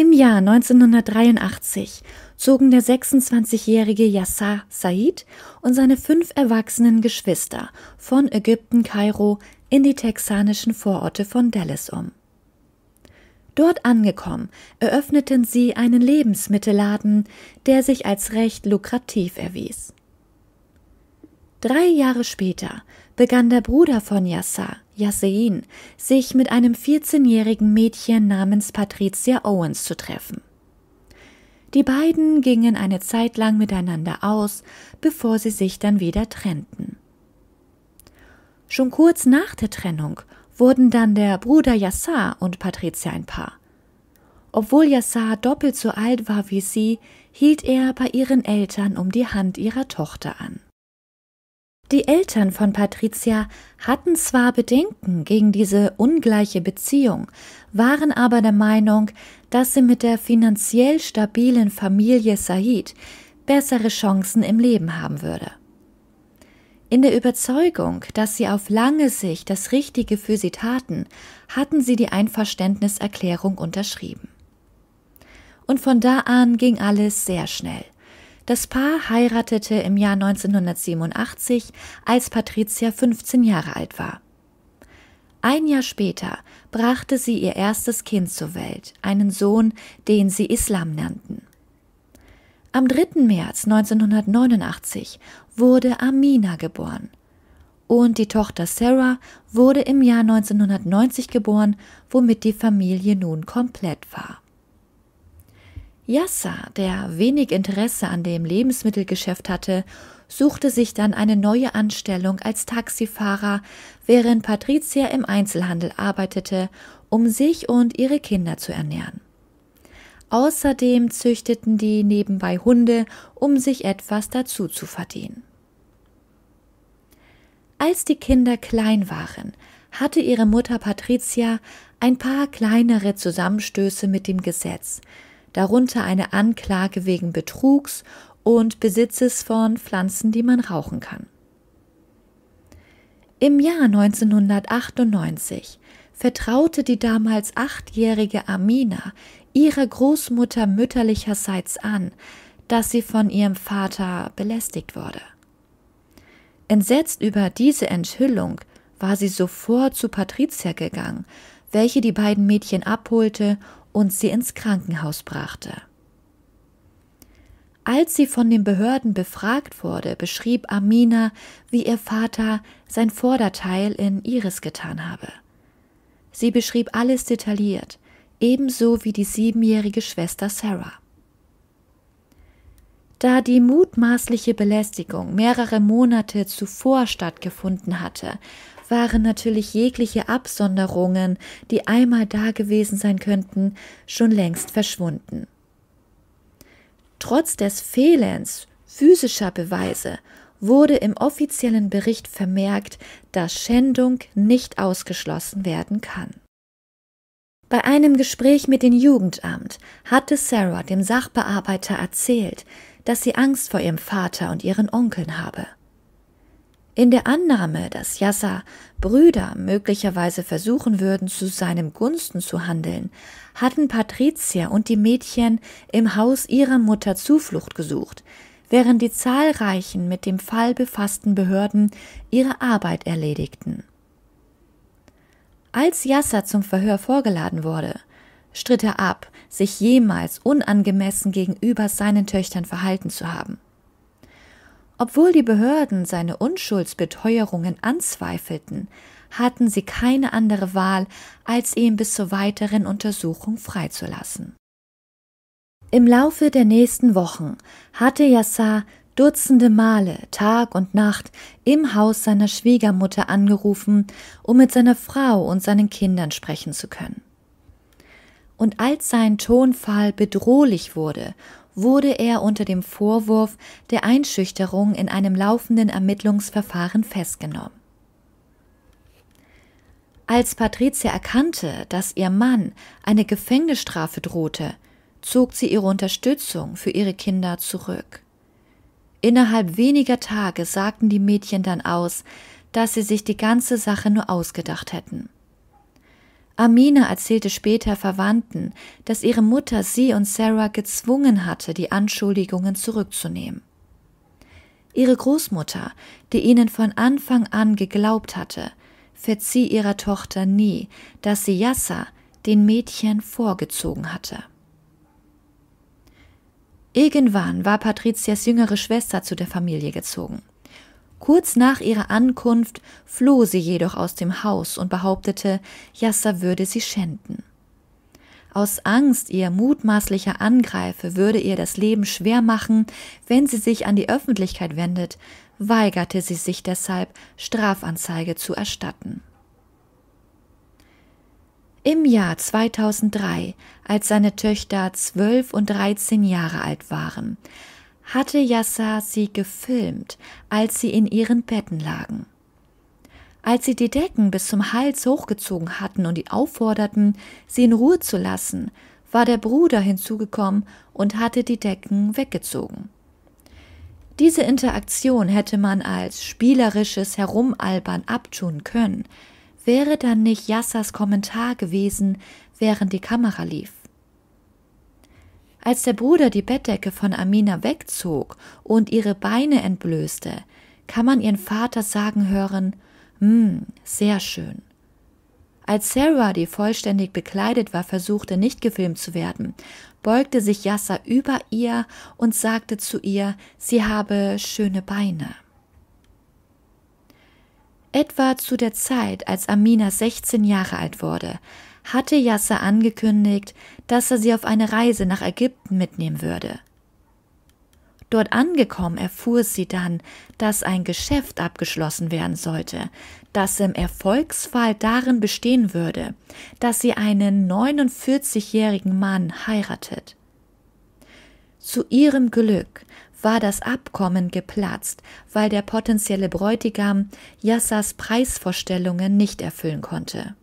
Im Jahr 1983 zogen der 26-jährige Yassar Said und seine fünf erwachsenen Geschwister von Ägypten Kairo in die texanischen Vororte von Dallas um. Dort angekommen, eröffneten sie einen Lebensmittelladen, der sich als recht lukrativ erwies. Drei Jahre später begann der Bruder von Yassar, Yasein, sich mit einem 14-jährigen Mädchen namens Patricia Owens zu treffen. Die beiden gingen eine Zeit lang miteinander aus, bevor sie sich dann wieder trennten. Schon kurz nach der Trennung wurden dann der Bruder Yassar und Patricia ein Paar. Obwohl Yassar doppelt so alt war wie sie, hielt er bei ihren Eltern um die Hand ihrer Tochter an. Die Eltern von Patricia hatten zwar Bedenken gegen diese ungleiche Beziehung, waren aber der Meinung, dass sie mit der finanziell stabilen Familie Said bessere Chancen im Leben haben würde. In der Überzeugung, dass sie auf lange Sicht das Richtige für sie taten, hatten sie die Einverständniserklärung unterschrieben. Und von da an ging alles sehr schnell – das Paar heiratete im Jahr 1987, als Patricia 15 Jahre alt war. Ein Jahr später brachte sie ihr erstes Kind zur Welt, einen Sohn, den sie Islam nannten. Am 3. März 1989 wurde Amina geboren. Und die Tochter Sarah wurde im Jahr 1990 geboren, womit die Familie nun komplett war. Yasser, der wenig Interesse an dem Lebensmittelgeschäft hatte, suchte sich dann eine neue Anstellung als Taxifahrer, während Patricia im Einzelhandel arbeitete, um sich und ihre Kinder zu ernähren. Außerdem züchteten die nebenbei Hunde, um sich etwas dazu zu verdienen. Als die Kinder klein waren, hatte ihre Mutter Patricia ein paar kleinere Zusammenstöße mit dem Gesetz, darunter eine Anklage wegen Betrugs und Besitzes von Pflanzen, die man rauchen kann. Im Jahr 1998 vertraute die damals achtjährige Amina ihrer Großmutter mütterlicherseits an, dass sie von ihrem Vater belästigt wurde. Entsetzt über diese Enthüllung war sie sofort zu Patricia gegangen, welche die beiden Mädchen abholte und sie ins Krankenhaus brachte. Als sie von den Behörden befragt wurde, beschrieb Amina, wie ihr Vater sein Vorderteil in Iris getan habe. Sie beschrieb alles detailliert, ebenso wie die siebenjährige Schwester Sarah. Da die mutmaßliche Belästigung mehrere Monate zuvor stattgefunden hatte, waren natürlich jegliche Absonderungen, die einmal da gewesen sein könnten, schon längst verschwunden. Trotz des Fehlens physischer Beweise wurde im offiziellen Bericht vermerkt, dass Schändung nicht ausgeschlossen werden kann. Bei einem Gespräch mit dem Jugendamt hatte Sarah dem Sachbearbeiter erzählt, dass sie Angst vor ihrem Vater und ihren Onkeln habe. In der Annahme, dass Yasser Brüder möglicherweise versuchen würden, zu seinem Gunsten zu handeln, hatten Patricia und die Mädchen im Haus ihrer Mutter Zuflucht gesucht, während die zahlreichen mit dem Fall befassten Behörden ihre Arbeit erledigten. Als Yasser zum Verhör vorgeladen wurde, stritt er ab, sich jemals unangemessen gegenüber seinen Töchtern verhalten zu haben. Obwohl die Behörden seine Unschuldsbeteuerungen anzweifelten, hatten sie keine andere Wahl, als ihn bis zur weiteren Untersuchung freizulassen. Im Laufe der nächsten Wochen hatte Yassar dutzende Male Tag und Nacht im Haus seiner Schwiegermutter angerufen, um mit seiner Frau und seinen Kindern sprechen zu können. Und als sein Tonfall bedrohlich wurde wurde er unter dem Vorwurf der Einschüchterung in einem laufenden Ermittlungsverfahren festgenommen. Als Patricia erkannte, dass ihr Mann eine Gefängnisstrafe drohte, zog sie ihre Unterstützung für ihre Kinder zurück. Innerhalb weniger Tage sagten die Mädchen dann aus, dass sie sich die ganze Sache nur ausgedacht hätten. Amina erzählte später Verwandten, dass ihre Mutter sie und Sarah gezwungen hatte, die Anschuldigungen zurückzunehmen. Ihre Großmutter, die ihnen von Anfang an geglaubt hatte, verzieh ihrer Tochter nie, dass sie Yasser, den Mädchen, vorgezogen hatte. Irgendwann war Patrizias jüngere Schwester zu der Familie gezogen. Kurz nach ihrer Ankunft floh sie jedoch aus dem Haus und behauptete, Yasser würde sie schänden. Aus Angst, ihr mutmaßlicher Angreifer würde ihr das Leben schwer machen, wenn sie sich an die Öffentlichkeit wendet, weigerte sie sich deshalb, Strafanzeige zu erstatten. Im Jahr 2003, als seine Töchter zwölf und dreizehn Jahre alt waren, hatte Yassar sie gefilmt, als sie in ihren Betten lagen. Als sie die Decken bis zum Hals hochgezogen hatten und die aufforderten, sie in Ruhe zu lassen, war der Bruder hinzugekommen und hatte die Decken weggezogen. Diese Interaktion hätte man als spielerisches Herumalbern abtun können, wäre dann nicht Yassas Kommentar gewesen, während die Kamera lief. Als der Bruder die Bettdecke von Amina wegzog und ihre Beine entblößte, kann man ihren Vater sagen hören, hm, sehr schön. Als Sarah, die vollständig bekleidet war, versuchte, nicht gefilmt zu werden, beugte sich Yasser über ihr und sagte zu ihr, sie habe schöne Beine. Etwa zu der Zeit, als Amina 16 Jahre alt wurde, hatte Yasser angekündigt, dass er sie auf eine Reise nach Ägypten mitnehmen würde. Dort angekommen erfuhr sie dann, dass ein Geschäft abgeschlossen werden sollte, das im Erfolgsfall darin bestehen würde, dass sie einen 49-jährigen Mann heiratet. Zu ihrem Glück war das Abkommen geplatzt, weil der potenzielle Bräutigam Yassas Preisvorstellungen nicht erfüllen konnte.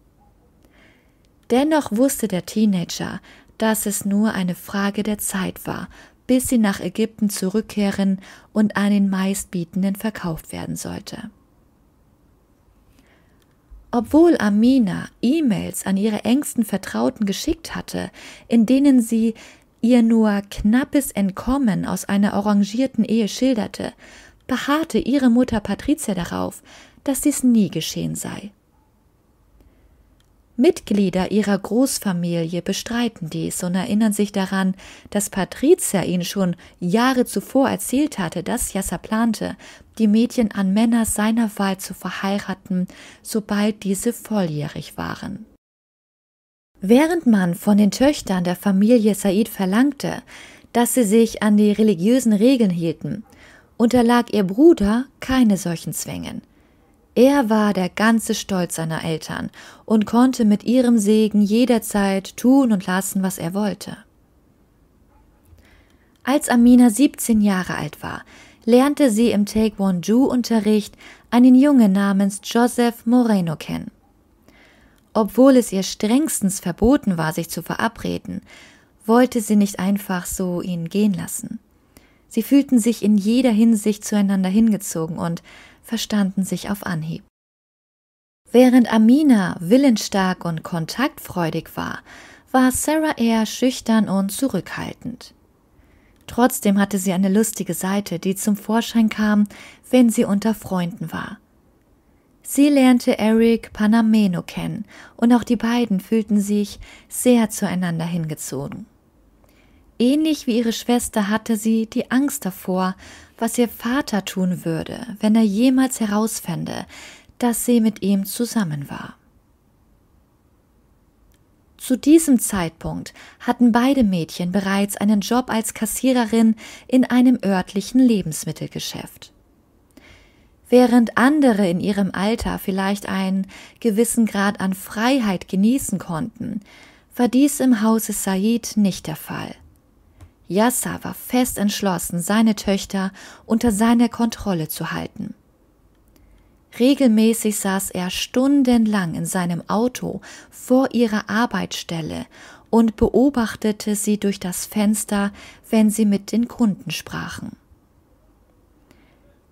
Dennoch wusste der Teenager, dass es nur eine Frage der Zeit war, bis sie nach Ägypten zurückkehren und an den meistbietenden verkauft werden sollte. Obwohl Amina E-Mails an ihre engsten Vertrauten geschickt hatte, in denen sie ihr nur knappes Entkommen aus einer orangierten Ehe schilderte, beharrte ihre Mutter Patricia darauf, dass dies nie geschehen sei. Mitglieder ihrer Großfamilie bestreiten dies und erinnern sich daran, dass Patrizia ihnen schon Jahre zuvor erzählt hatte, dass Yasser plante, die Mädchen an Männer seiner Wahl zu verheiraten, sobald diese volljährig waren. Während man von den Töchtern der Familie Said verlangte, dass sie sich an die religiösen Regeln hielten, unterlag ihr Bruder keine solchen Zwängen – er war der ganze Stolz seiner Eltern und konnte mit ihrem Segen jederzeit tun und lassen, was er wollte. Als Amina 17 Jahre alt war, lernte sie im Taekwondo-Unterricht einen Jungen namens Joseph Moreno kennen. Obwohl es ihr strengstens verboten war, sich zu verabreden, wollte sie nicht einfach so ihn gehen lassen. Sie fühlten sich in jeder Hinsicht zueinander hingezogen und verstanden sich auf Anhieb. Während Amina willensstark und kontaktfreudig war, war Sarah eher schüchtern und zurückhaltend. Trotzdem hatte sie eine lustige Seite, die zum Vorschein kam, wenn sie unter Freunden war. Sie lernte Eric Panameno kennen und auch die beiden fühlten sich sehr zueinander hingezogen. Ähnlich wie ihre Schwester hatte sie die Angst davor, was ihr Vater tun würde, wenn er jemals herausfände, dass sie mit ihm zusammen war. Zu diesem Zeitpunkt hatten beide Mädchen bereits einen Job als Kassiererin in einem örtlichen Lebensmittelgeschäft. Während andere in ihrem Alter vielleicht einen gewissen Grad an Freiheit genießen konnten, war dies im Hause Said nicht der Fall. Yasser war fest entschlossen, seine Töchter unter seiner Kontrolle zu halten. Regelmäßig saß er stundenlang in seinem Auto vor ihrer Arbeitsstelle und beobachtete sie durch das Fenster, wenn sie mit den Kunden sprachen.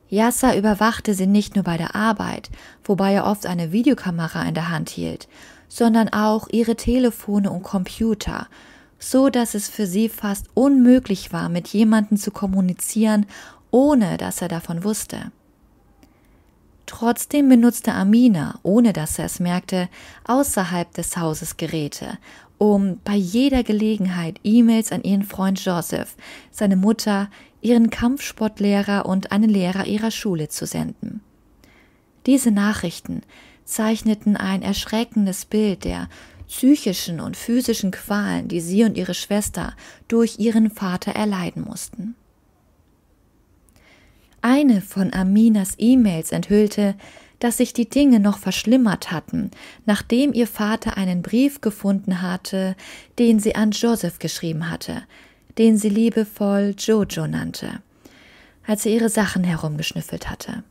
Yasser überwachte sie nicht nur bei der Arbeit, wobei er oft eine Videokamera in der Hand hielt, sondern auch ihre Telefone und Computer, so dass es für sie fast unmöglich war, mit jemandem zu kommunizieren, ohne dass er davon wusste. Trotzdem benutzte Amina, ohne dass er es merkte, außerhalb des Hauses Geräte, um bei jeder Gelegenheit E-Mails an ihren Freund Joseph, seine Mutter, ihren Kampfsportlehrer und einen Lehrer ihrer Schule zu senden. Diese Nachrichten zeichneten ein erschreckendes Bild der psychischen und physischen Qualen, die sie und ihre Schwester durch ihren Vater erleiden mussten. Eine von Aminas E-Mails enthüllte, dass sich die Dinge noch verschlimmert hatten, nachdem ihr Vater einen Brief gefunden hatte, den sie an Joseph geschrieben hatte, den sie liebevoll Jojo nannte, als er ihre Sachen herumgeschnüffelt hatte.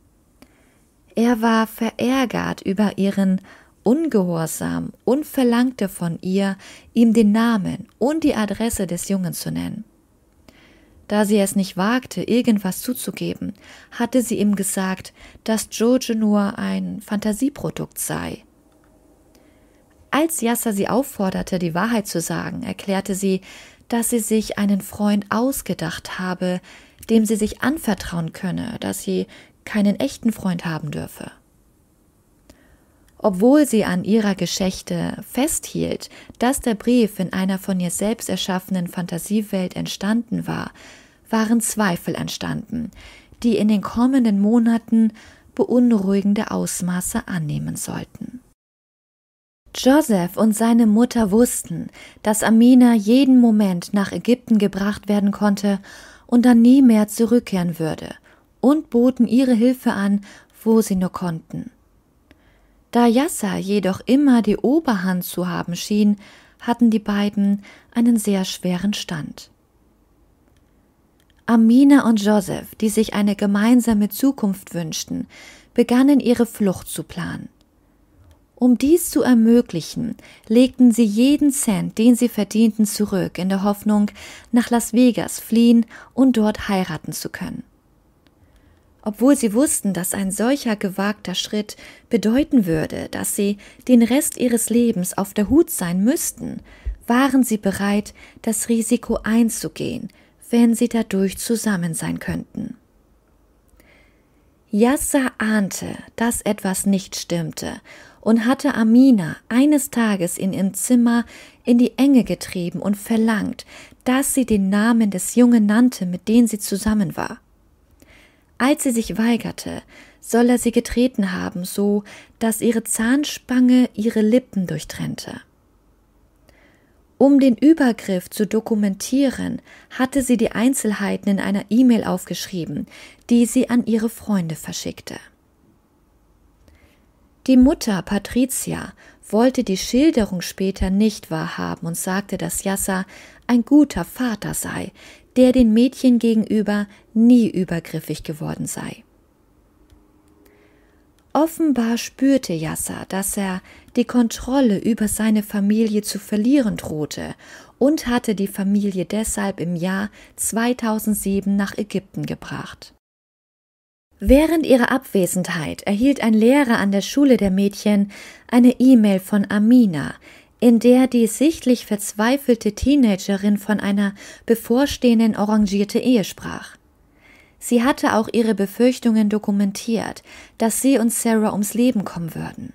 Er war verärgert über ihren ungehorsam und verlangte von ihr, ihm den Namen und die Adresse des Jungen zu nennen. Da sie es nicht wagte, irgendwas zuzugeben, hatte sie ihm gesagt, dass George nur ein Fantasieprodukt sei. Als Yasser sie aufforderte, die Wahrheit zu sagen, erklärte sie, dass sie sich einen Freund ausgedacht habe, dem sie sich anvertrauen könne, dass sie keinen echten Freund haben dürfe obwohl sie an ihrer Geschichte festhielt, dass der Brief in einer von ihr selbst erschaffenen Fantasiewelt entstanden war, waren Zweifel entstanden, die in den kommenden Monaten beunruhigende Ausmaße annehmen sollten. Joseph und seine Mutter wussten, dass Amina jeden Moment nach Ägypten gebracht werden konnte und dann nie mehr zurückkehren würde, und boten ihre Hilfe an, wo sie nur konnten. Da Yasser jedoch immer die Oberhand zu haben schien, hatten die beiden einen sehr schweren Stand. Amina und Joseph, die sich eine gemeinsame Zukunft wünschten, begannen ihre Flucht zu planen. Um dies zu ermöglichen, legten sie jeden Cent, den sie verdienten, zurück, in der Hoffnung, nach Las Vegas fliehen und dort heiraten zu können obwohl sie wussten, dass ein solcher gewagter Schritt bedeuten würde, dass sie den Rest ihres Lebens auf der Hut sein müssten, waren sie bereit, das Risiko einzugehen, wenn sie dadurch zusammen sein könnten. Yasser ahnte, dass etwas nicht stimmte und hatte Amina eines Tages in ihrem Zimmer in die Enge getrieben und verlangt, dass sie den Namen des Jungen nannte, mit dem sie zusammen war. Als sie sich weigerte, soll er sie getreten haben, so dass ihre Zahnspange ihre Lippen durchtrennte. Um den Übergriff zu dokumentieren, hatte sie die Einzelheiten in einer E-Mail aufgeschrieben, die sie an ihre Freunde verschickte. Die Mutter Patricia wollte die Schilderung später nicht wahrhaben und sagte, dass Yasser ein guter Vater sei, der den Mädchen gegenüber nie übergriffig geworden sei. Offenbar spürte Yasser, dass er die Kontrolle über seine Familie zu verlieren drohte und hatte die Familie deshalb im Jahr 2007 nach Ägypten gebracht. Während ihrer Abwesenheit erhielt ein Lehrer an der Schule der Mädchen eine E-Mail von Amina, in der die sichtlich verzweifelte Teenagerin von einer bevorstehenden orangierte Ehe sprach. Sie hatte auch ihre Befürchtungen dokumentiert, dass sie und Sarah ums Leben kommen würden.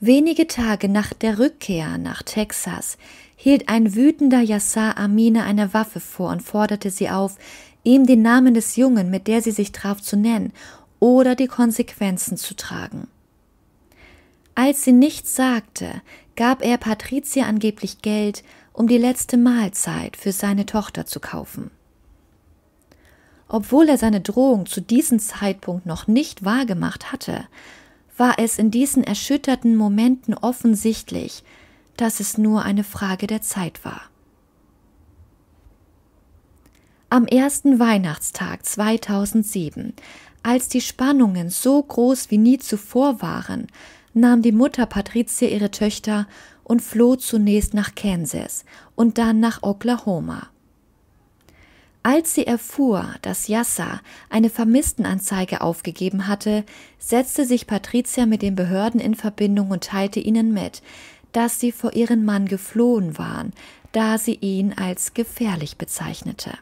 Wenige Tage nach der Rückkehr nach Texas hielt ein wütender Yassar Amine eine Waffe vor und forderte sie auf, ihm den Namen des Jungen, mit der sie sich traf, zu nennen oder die Konsequenzen zu tragen. Als sie nichts sagte, gab er Patricia angeblich Geld, um die letzte Mahlzeit für seine Tochter zu kaufen. Obwohl er seine Drohung zu diesem Zeitpunkt noch nicht wahrgemacht hatte, war es in diesen erschütterten Momenten offensichtlich, dass es nur eine Frage der Zeit war. Am ersten Weihnachtstag 2007, als die Spannungen so groß wie nie zuvor waren, nahm die Mutter Patricia ihre Töchter und floh zunächst nach Kansas und dann nach Oklahoma. Als sie erfuhr, dass Yassa eine Vermisstenanzeige aufgegeben hatte, setzte sich Patricia mit den Behörden in Verbindung und teilte ihnen mit, dass sie vor ihren Mann geflohen waren, da sie ihn als gefährlich bezeichnete.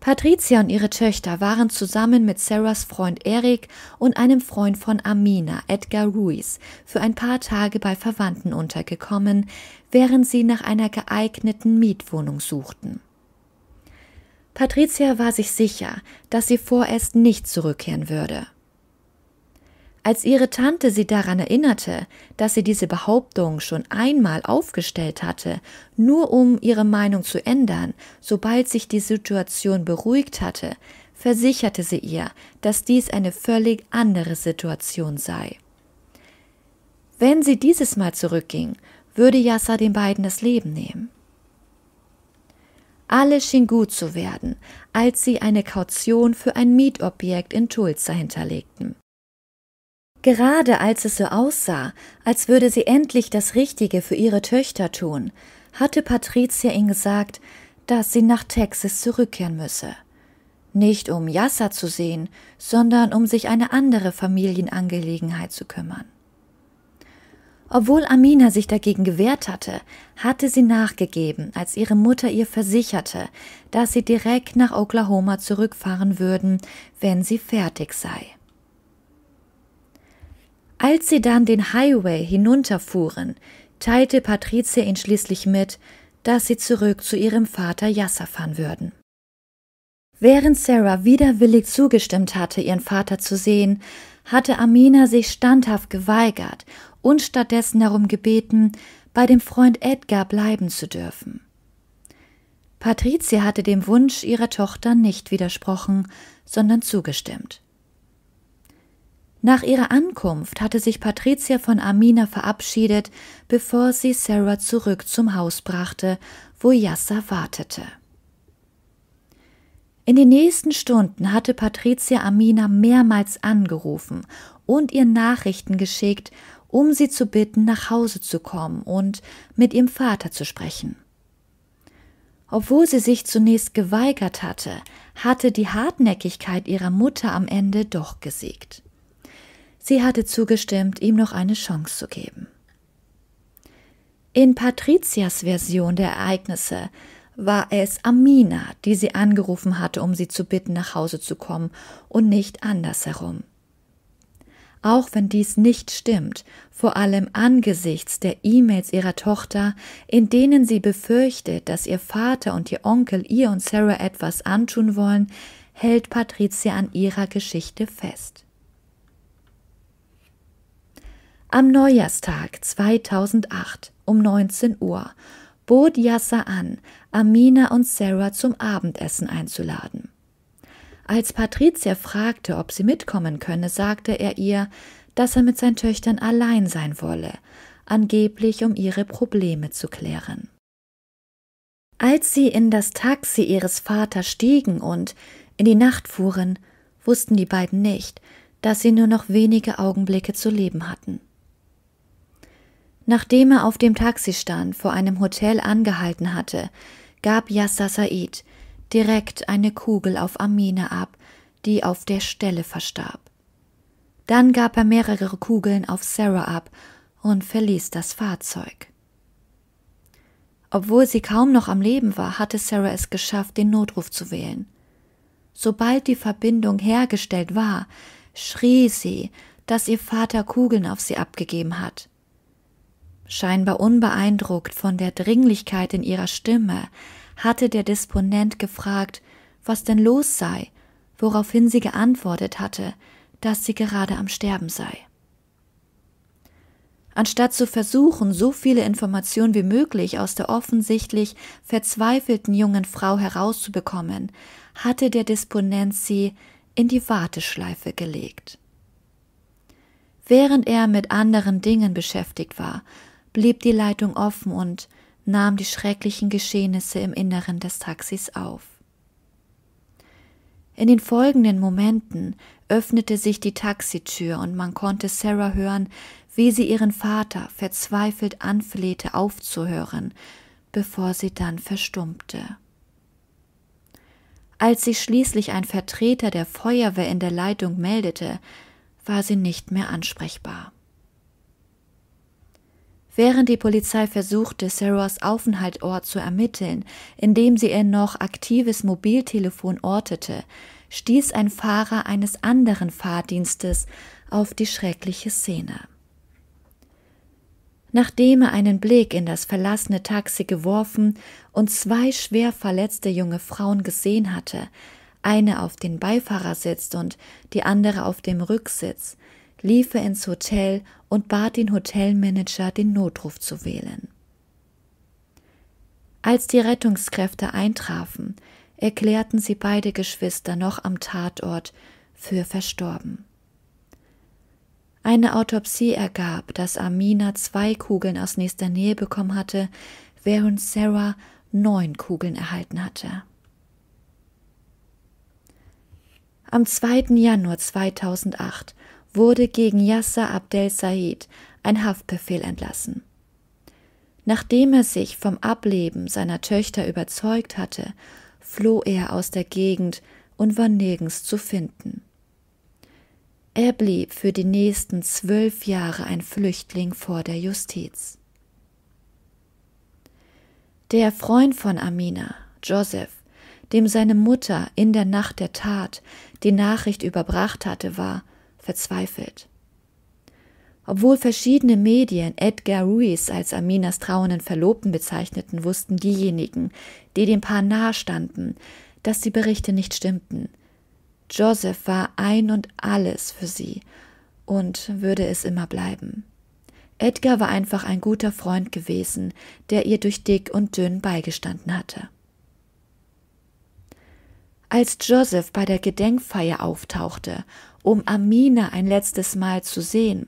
Patricia und ihre Töchter waren zusammen mit Sarahs Freund Eric und einem Freund von Amina, Edgar Ruiz, für ein paar Tage bei Verwandten untergekommen, während sie nach einer geeigneten Mietwohnung suchten. Patricia war sich sicher, dass sie vorerst nicht zurückkehren würde. Als ihre Tante sie daran erinnerte, dass sie diese Behauptung schon einmal aufgestellt hatte, nur um ihre Meinung zu ändern, sobald sich die Situation beruhigt hatte, versicherte sie ihr, dass dies eine völlig andere Situation sei. Wenn sie dieses Mal zurückging, würde Yasser den beiden das Leben nehmen. Alles schien gut zu werden, als sie eine Kaution für ein Mietobjekt in Tulsa hinterlegten. Gerade als es so aussah, als würde sie endlich das Richtige für ihre Töchter tun, hatte Patricia ihnen gesagt, dass sie nach Texas zurückkehren müsse. Nicht um Yasser zu sehen, sondern um sich eine andere Familienangelegenheit zu kümmern. Obwohl Amina sich dagegen gewehrt hatte, hatte sie nachgegeben, als ihre Mutter ihr versicherte, dass sie direkt nach Oklahoma zurückfahren würden, wenn sie fertig sei. Als sie dann den Highway hinunterfuhren, teilte Patricia ihn schließlich mit, dass sie zurück zu ihrem Vater Yasser fahren würden. Während Sarah widerwillig zugestimmt hatte, ihren Vater zu sehen, hatte Amina sich standhaft geweigert und stattdessen darum gebeten, bei dem Freund Edgar bleiben zu dürfen. Patricia hatte dem Wunsch ihrer Tochter nicht widersprochen, sondern zugestimmt. Nach ihrer Ankunft hatte sich Patricia von Amina verabschiedet, bevor sie Sarah zurück zum Haus brachte, wo Yasser wartete. In den nächsten Stunden hatte Patricia Amina mehrmals angerufen und ihr Nachrichten geschickt, um sie zu bitten, nach Hause zu kommen und mit ihrem Vater zu sprechen. Obwohl sie sich zunächst geweigert hatte, hatte die Hartnäckigkeit ihrer Mutter am Ende doch gesiegt. Sie hatte zugestimmt, ihm noch eine Chance zu geben. In Patrizias Version der Ereignisse war es Amina, die sie angerufen hatte, um sie zu bitten, nach Hause zu kommen und nicht andersherum. Auch wenn dies nicht stimmt, vor allem angesichts der E-Mails ihrer Tochter, in denen sie befürchtet, dass ihr Vater und ihr Onkel ihr und Sarah etwas antun wollen, hält Patrizia an ihrer Geschichte fest. Am Neujahrstag 2008 um 19 Uhr bot Yasser an, Amina und Sarah zum Abendessen einzuladen. Als Patricia fragte, ob sie mitkommen könne, sagte er ihr, dass er mit seinen Töchtern allein sein wolle, angeblich um ihre Probleme zu klären. Als sie in das Taxi ihres Vaters stiegen und in die Nacht fuhren, wussten die beiden nicht, dass sie nur noch wenige Augenblicke zu leben hatten. Nachdem er auf dem Taxistand vor einem Hotel angehalten hatte, gab Yasser Said direkt eine Kugel auf Amine ab, die auf der Stelle verstarb. Dann gab er mehrere Kugeln auf Sarah ab und verließ das Fahrzeug. Obwohl sie kaum noch am Leben war, hatte Sarah es geschafft, den Notruf zu wählen. Sobald die Verbindung hergestellt war, schrie sie, dass ihr Vater Kugeln auf sie abgegeben hat. Scheinbar unbeeindruckt von der Dringlichkeit in ihrer Stimme, hatte der Disponent gefragt, was denn los sei, woraufhin sie geantwortet hatte, dass sie gerade am Sterben sei. Anstatt zu versuchen, so viele Informationen wie möglich aus der offensichtlich verzweifelten jungen Frau herauszubekommen, hatte der Disponent sie in die Warteschleife gelegt. Während er mit anderen Dingen beschäftigt war, blieb die Leitung offen und nahm die schrecklichen Geschehnisse im Inneren des Taxis auf. In den folgenden Momenten öffnete sich die Taxitür und man konnte Sarah hören, wie sie ihren Vater verzweifelt anflehte, aufzuhören, bevor sie dann verstummte. Als sich schließlich ein Vertreter der Feuerwehr in der Leitung meldete, war sie nicht mehr ansprechbar. Während die Polizei versuchte, Sarahs Aufenthaltort zu ermitteln, indem sie ihr noch aktives Mobiltelefon ortete, stieß ein Fahrer eines anderen Fahrdienstes auf die schreckliche Szene. Nachdem er einen Blick in das verlassene Taxi geworfen und zwei schwer verletzte junge Frauen gesehen hatte, eine auf den Beifahrersitz und die andere auf dem Rücksitz, lief er ins Hotel und bat den Hotelmanager, den Notruf zu wählen. Als die Rettungskräfte eintrafen, erklärten sie beide Geschwister noch am Tatort für verstorben. Eine Autopsie ergab, dass Amina zwei Kugeln aus nächster Nähe bekommen hatte, während Sarah neun Kugeln erhalten hatte. Am 2. Januar 2008 wurde gegen Yasser Abdel Said ein Haftbefehl entlassen. Nachdem er sich vom Ableben seiner Töchter überzeugt hatte, floh er aus der Gegend und war nirgends zu finden. Er blieb für die nächsten zwölf Jahre ein Flüchtling vor der Justiz. Der Freund von Amina, Joseph, dem seine Mutter in der Nacht der Tat die Nachricht überbracht hatte, war, verzweifelt. Obwohl verschiedene Medien Edgar Ruiz als Aminas trauernden Verlobten bezeichneten, wussten diejenigen, die dem Paar nahestanden, dass die Berichte nicht stimmten. Joseph war ein und alles für sie und würde es immer bleiben. Edgar war einfach ein guter Freund gewesen, der ihr durch dick und dünn beigestanden hatte. Als Joseph bei der Gedenkfeier auftauchte um Amina ein letztes Mal zu sehen,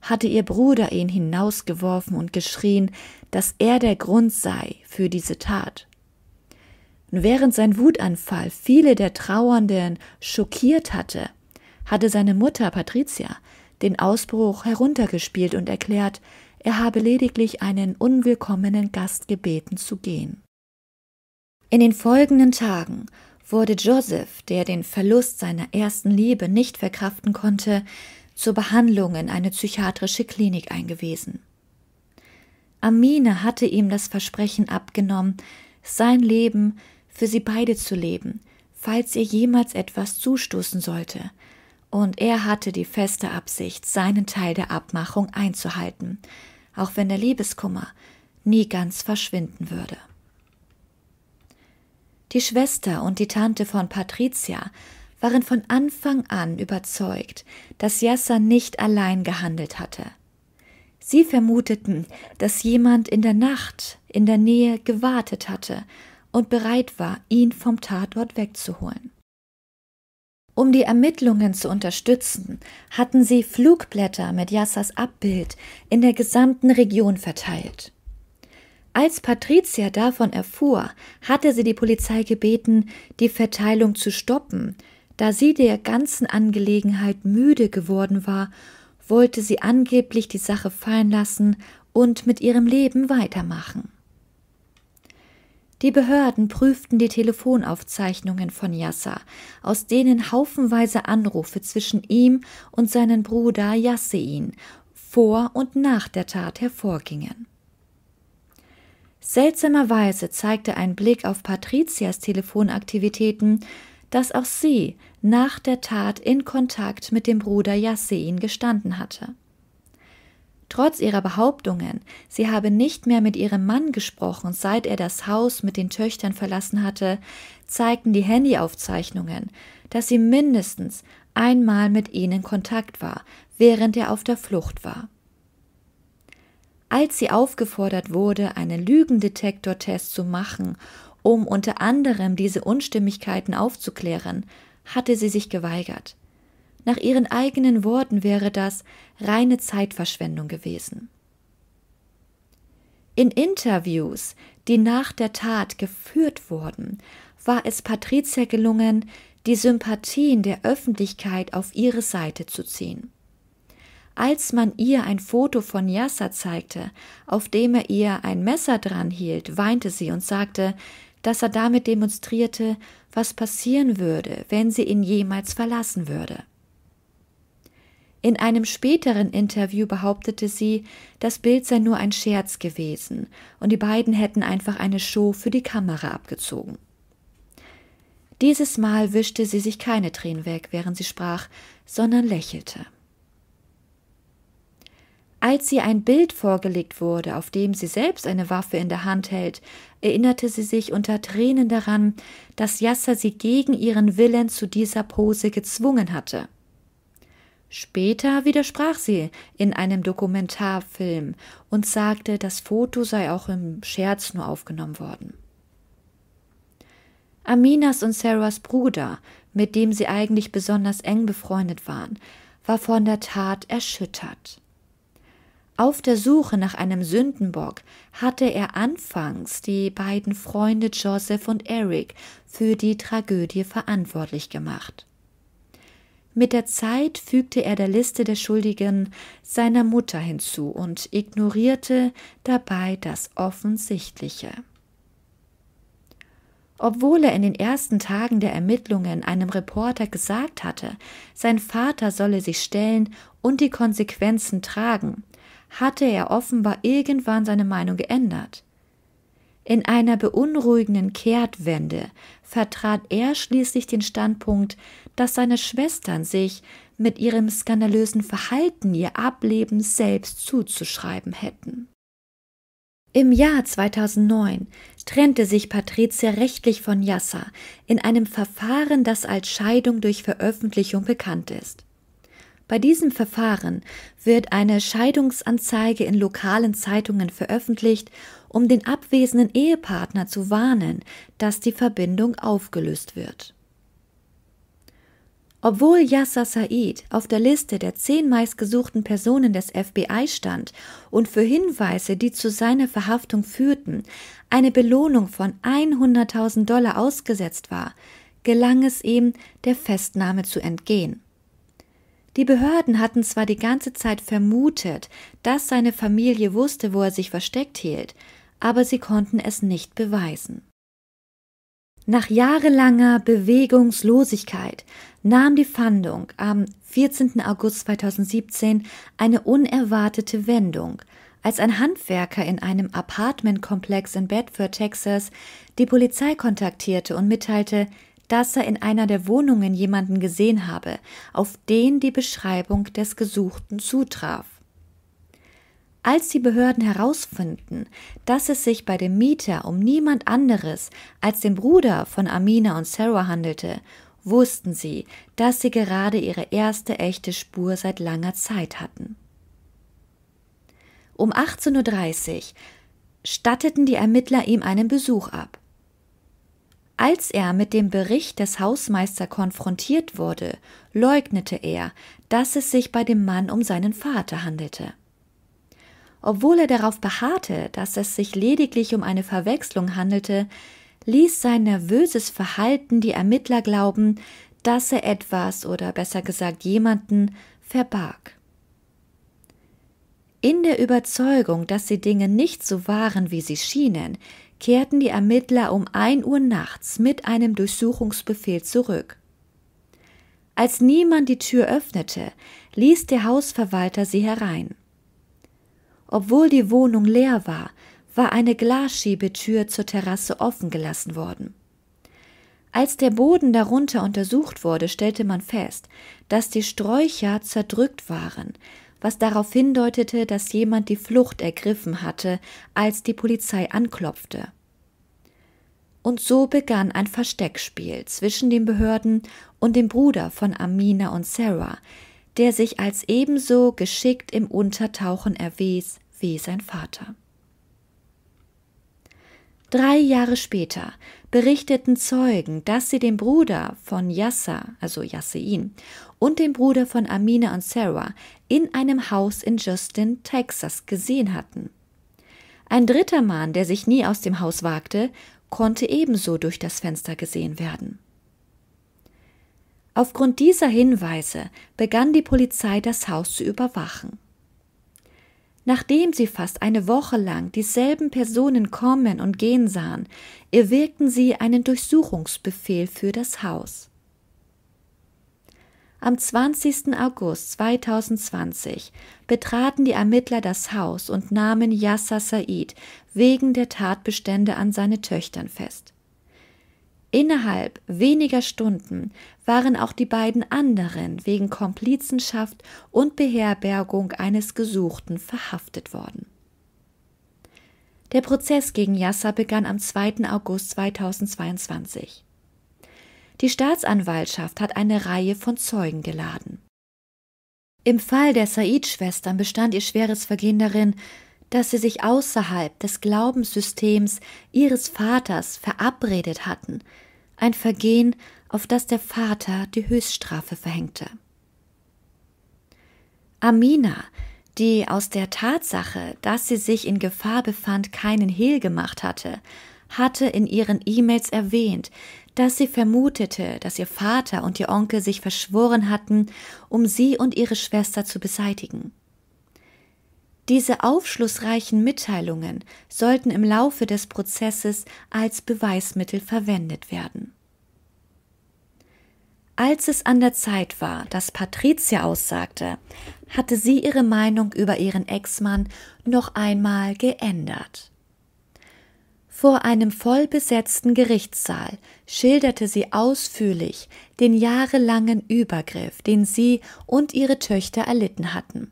hatte ihr Bruder ihn hinausgeworfen und geschrien, dass er der Grund sei für diese Tat. Und während sein Wutanfall viele der Trauernden schockiert hatte, hatte seine Mutter Patricia den Ausbruch heruntergespielt und erklärt, er habe lediglich einen unwillkommenen Gast gebeten zu gehen. In den folgenden Tagen wurde Joseph, der den Verlust seiner ersten Liebe nicht verkraften konnte, zur Behandlung in eine psychiatrische Klinik eingewiesen. Amine hatte ihm das Versprechen abgenommen, sein Leben für sie beide zu leben, falls ihr jemals etwas zustoßen sollte, und er hatte die feste Absicht, seinen Teil der Abmachung einzuhalten, auch wenn der Liebeskummer nie ganz verschwinden würde. Die Schwester und die Tante von Patricia waren von Anfang an überzeugt, dass Yasser nicht allein gehandelt hatte. Sie vermuteten, dass jemand in der Nacht in der Nähe gewartet hatte und bereit war, ihn vom Tatort wegzuholen. Um die Ermittlungen zu unterstützen, hatten sie Flugblätter mit Yassas Abbild in der gesamten Region verteilt. Als Patricia davon erfuhr, hatte sie die Polizei gebeten, die Verteilung zu stoppen. Da sie der ganzen Angelegenheit müde geworden war, wollte sie angeblich die Sache fallen lassen und mit ihrem Leben weitermachen. Die Behörden prüften die Telefonaufzeichnungen von Yasser, aus denen haufenweise Anrufe zwischen ihm und seinen Bruder Yassein vor und nach der Tat hervorgingen. Seltsamerweise zeigte ein Blick auf Patricias Telefonaktivitäten, dass auch sie nach der Tat in Kontakt mit dem Bruder Yassin gestanden hatte. Trotz ihrer Behauptungen, sie habe nicht mehr mit ihrem Mann gesprochen, seit er das Haus mit den Töchtern verlassen hatte, zeigten die Handyaufzeichnungen, dass sie mindestens einmal mit ihnen Kontakt war, während er auf der Flucht war als sie aufgefordert wurde, einen Lügendetektortest zu machen, um unter anderem diese Unstimmigkeiten aufzuklären, hatte sie sich geweigert. Nach ihren eigenen Worten wäre das reine Zeitverschwendung gewesen. In Interviews, die nach der Tat geführt wurden, war es Patrizia gelungen, die Sympathien der Öffentlichkeit auf ihre Seite zu ziehen. Als man ihr ein Foto von Yasser zeigte, auf dem er ihr ein Messer dran hielt, weinte sie und sagte, dass er damit demonstrierte, was passieren würde, wenn sie ihn jemals verlassen würde. In einem späteren Interview behauptete sie, das Bild sei nur ein Scherz gewesen und die beiden hätten einfach eine Show für die Kamera abgezogen. Dieses Mal wischte sie sich keine Tränen weg, während sie sprach, sondern lächelte. Als ihr ein Bild vorgelegt wurde, auf dem sie selbst eine Waffe in der Hand hält, erinnerte sie sich unter Tränen daran, dass Yasser sie gegen ihren Willen zu dieser Pose gezwungen hatte. Später widersprach sie in einem Dokumentarfilm und sagte, das Foto sei auch im Scherz nur aufgenommen worden. Aminas und Sarahs Bruder, mit dem sie eigentlich besonders eng befreundet waren, war von der Tat erschüttert. Auf der Suche nach einem Sündenbock hatte er anfangs die beiden Freunde Joseph und Eric für die Tragödie verantwortlich gemacht. Mit der Zeit fügte er der Liste der Schuldigen seiner Mutter hinzu und ignorierte dabei das Offensichtliche. Obwohl er in den ersten Tagen der Ermittlungen einem Reporter gesagt hatte, sein Vater solle sich stellen und die Konsequenzen tragen, hatte er offenbar irgendwann seine Meinung geändert. In einer beunruhigenden Kehrtwende vertrat er schließlich den Standpunkt, dass seine Schwestern sich mit ihrem skandalösen Verhalten ihr Ableben selbst zuzuschreiben hätten. Im Jahr 2009 trennte sich Patricia rechtlich von Yasser in einem Verfahren, das als Scheidung durch Veröffentlichung bekannt ist. Bei diesem Verfahren wird eine Scheidungsanzeige in lokalen Zeitungen veröffentlicht, um den abwesenden Ehepartner zu warnen, dass die Verbindung aufgelöst wird. Obwohl Yasser Said auf der Liste der zehn meistgesuchten Personen des FBI stand und für Hinweise, die zu seiner Verhaftung führten, eine Belohnung von 100.000 Dollar ausgesetzt war, gelang es ihm, der Festnahme zu entgehen. Die Behörden hatten zwar die ganze Zeit vermutet, dass seine Familie wusste, wo er sich versteckt hielt, aber sie konnten es nicht beweisen. Nach jahrelanger Bewegungslosigkeit nahm die Fahndung am 14. August 2017 eine unerwartete Wendung, als ein Handwerker in einem Apartmentkomplex in Bedford, Texas, die Polizei kontaktierte und mitteilte, dass er in einer der Wohnungen jemanden gesehen habe, auf den die Beschreibung des Gesuchten zutraf. Als die Behörden herausfinden, dass es sich bei dem Mieter um niemand anderes als den Bruder von Amina und Sarah handelte, wussten sie, dass sie gerade ihre erste echte Spur seit langer Zeit hatten. Um 18.30 Uhr statteten die Ermittler ihm einen Besuch ab. Als er mit dem Bericht des Hausmeisters konfrontiert wurde, leugnete er, dass es sich bei dem Mann um seinen Vater handelte. Obwohl er darauf beharrte, dass es sich lediglich um eine Verwechslung handelte, ließ sein nervöses Verhalten die Ermittler glauben, dass er etwas oder besser gesagt jemanden verbarg. In der Überzeugung, dass die Dinge nicht so waren, wie sie schienen, kehrten die Ermittler um 1 Uhr nachts mit einem Durchsuchungsbefehl zurück. Als niemand die Tür öffnete, ließ der Hausverwalter sie herein. Obwohl die Wohnung leer war, war eine Glasschiebetür zur Terrasse offen gelassen worden. Als der Boden darunter untersucht wurde, stellte man fest, dass die Sträucher zerdrückt waren was darauf hindeutete, dass jemand die Flucht ergriffen hatte, als die Polizei anklopfte. Und so begann ein Versteckspiel zwischen den Behörden und dem Bruder von Amina und Sarah, der sich als ebenso geschickt im Untertauchen erwies wie sein Vater. Drei Jahre später berichteten Zeugen, dass sie den Bruder von Yasser, also Yassein, und den Bruder von Amina und Sarah in einem Haus in Justin, Texas gesehen hatten. Ein dritter Mann, der sich nie aus dem Haus wagte, konnte ebenso durch das Fenster gesehen werden. Aufgrund dieser Hinweise begann die Polizei das Haus zu überwachen. Nachdem sie fast eine Woche lang dieselben Personen kommen und gehen sahen, erwirkten sie einen Durchsuchungsbefehl für das Haus. Am 20. August 2020 betraten die Ermittler das Haus und nahmen Yasser Said wegen der Tatbestände an seine Töchtern fest. Innerhalb weniger Stunden waren auch die beiden anderen wegen Komplizenschaft und Beherbergung eines Gesuchten verhaftet worden. Der Prozess gegen Yasser begann am 2. August 2022. Die Staatsanwaltschaft hat eine Reihe von Zeugen geladen. Im Fall der Said-Schwestern bestand ihr schweres Vergehen darin, dass sie sich außerhalb des Glaubenssystems ihres Vaters verabredet hatten, ein Vergehen, auf das der Vater die Höchststrafe verhängte. Amina, die aus der Tatsache, dass sie sich in Gefahr befand, keinen Hehl gemacht hatte, hatte in ihren E-Mails erwähnt, dass sie vermutete, dass ihr Vater und ihr Onkel sich verschworen hatten, um sie und ihre Schwester zu beseitigen. Diese aufschlussreichen Mitteilungen sollten im Laufe des Prozesses als Beweismittel verwendet werden. Als es an der Zeit war, dass Patricia aussagte, hatte sie ihre Meinung über ihren Ex-Mann noch einmal geändert. Vor einem vollbesetzten Gerichtssaal schilderte sie ausführlich den jahrelangen Übergriff, den sie und ihre Töchter erlitten hatten.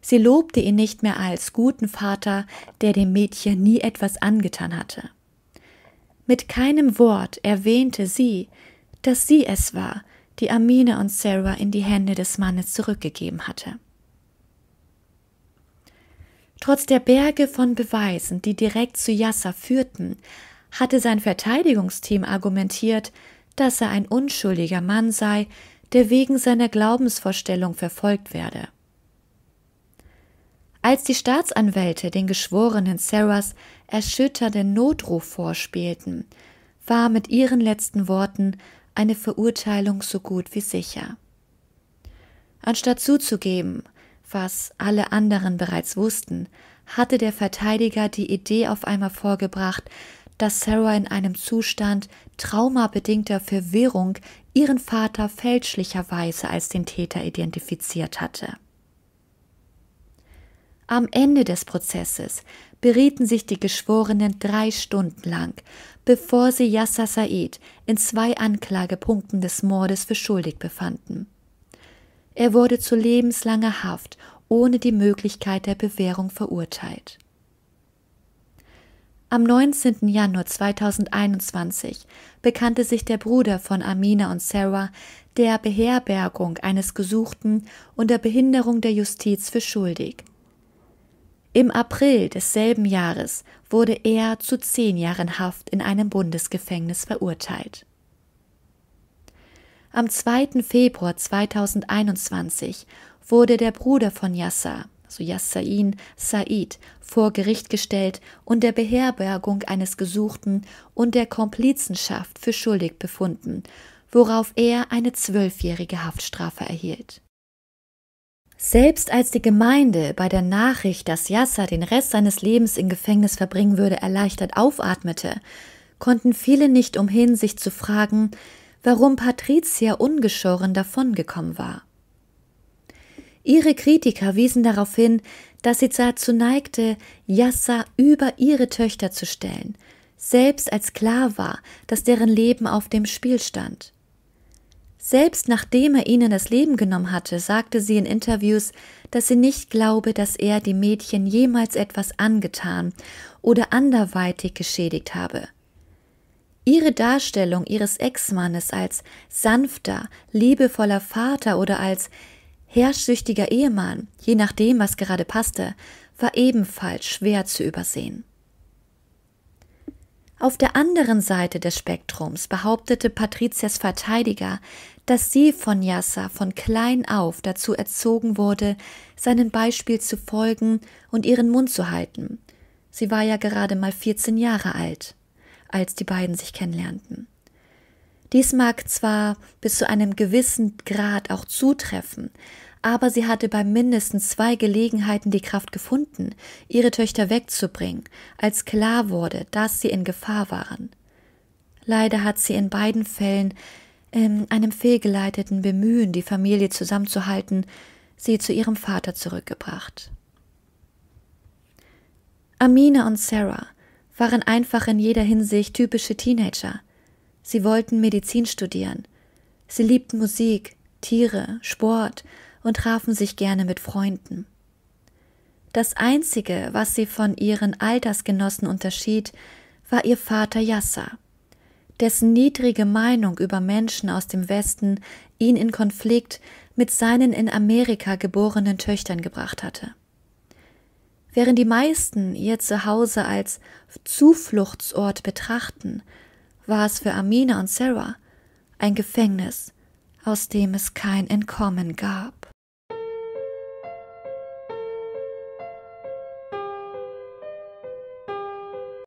Sie lobte ihn nicht mehr als guten Vater, der dem Mädchen nie etwas angetan hatte. Mit keinem Wort erwähnte sie, dass sie es war, die Amine und Sarah in die Hände des Mannes zurückgegeben hatte. Trotz der Berge von Beweisen, die direkt zu Yasser führten, hatte sein Verteidigungsteam argumentiert, dass er ein unschuldiger Mann sei, der wegen seiner Glaubensvorstellung verfolgt werde. Als die Staatsanwälte den Geschworenen Sarahs erschütternden Notruf vorspielten, war mit ihren letzten Worten eine Verurteilung so gut wie sicher. Anstatt zuzugeben, was alle anderen bereits wussten, hatte der Verteidiger die Idee auf einmal vorgebracht, dass Sarah in einem Zustand traumabedingter Verwirrung ihren Vater fälschlicherweise als den Täter identifiziert hatte. Am Ende des Prozesses berieten sich die Geschworenen drei Stunden lang, bevor sie Yasser Said in zwei Anklagepunkten des Mordes für schuldig befanden. Er wurde zu lebenslanger Haft ohne die Möglichkeit der Bewährung verurteilt. Am 19. Januar 2021 bekannte sich der Bruder von Amina und Sarah der Beherbergung eines Gesuchten unter Behinderung der Justiz für schuldig im April desselben Jahres wurde er zu zehn Jahren Haft in einem Bundesgefängnis verurteilt. Am 2. Februar 2021 wurde der Bruder von Yasser, so also Yassain Said, vor Gericht gestellt und der Beherbergung eines Gesuchten und der Komplizenschaft für schuldig befunden, worauf er eine zwölfjährige Haftstrafe erhielt. Selbst als die Gemeinde bei der Nachricht, dass Yasser den Rest seines Lebens im Gefängnis verbringen würde, erleichtert aufatmete, konnten viele nicht umhin, sich zu fragen, warum Patricia ungeschoren davongekommen war. Ihre Kritiker wiesen darauf hin, dass sie dazu neigte, Yasser über ihre Töchter zu stellen, selbst als klar war, dass deren Leben auf dem Spiel stand. Selbst nachdem er ihnen das Leben genommen hatte, sagte sie in Interviews, dass sie nicht glaube, dass er die Mädchen jemals etwas angetan oder anderweitig geschädigt habe. Ihre Darstellung ihres Ex-Mannes als sanfter, liebevoller Vater oder als herrschsüchtiger Ehemann, je nachdem, was gerade passte, war ebenfalls schwer zu übersehen. Auf der anderen Seite des Spektrums behauptete Patrizias Verteidiger, dass sie von Yasser von klein auf dazu erzogen wurde, seinem Beispiel zu folgen und ihren Mund zu halten. Sie war ja gerade mal 14 Jahre alt, als die beiden sich kennenlernten. Dies mag zwar bis zu einem gewissen Grad auch zutreffen, aber sie hatte bei mindestens zwei Gelegenheiten die Kraft gefunden, ihre Töchter wegzubringen, als klar wurde, dass sie in Gefahr waren. Leider hat sie in beiden Fällen in ähm, einem fehlgeleiteten Bemühen, die Familie zusammenzuhalten, sie zu ihrem Vater zurückgebracht. Amina und Sarah waren einfach in jeder Hinsicht typische Teenager. Sie wollten Medizin studieren. Sie liebten Musik, Tiere, Sport und trafen sich gerne mit Freunden. Das Einzige, was sie von ihren Altersgenossen unterschied, war ihr Vater Yasser, dessen niedrige Meinung über Menschen aus dem Westen ihn in Konflikt mit seinen in Amerika geborenen Töchtern gebracht hatte. Während die meisten ihr Zuhause als Zufluchtsort betrachten, war es für Amina und Sarah ein Gefängnis, aus dem es kein Entkommen gab.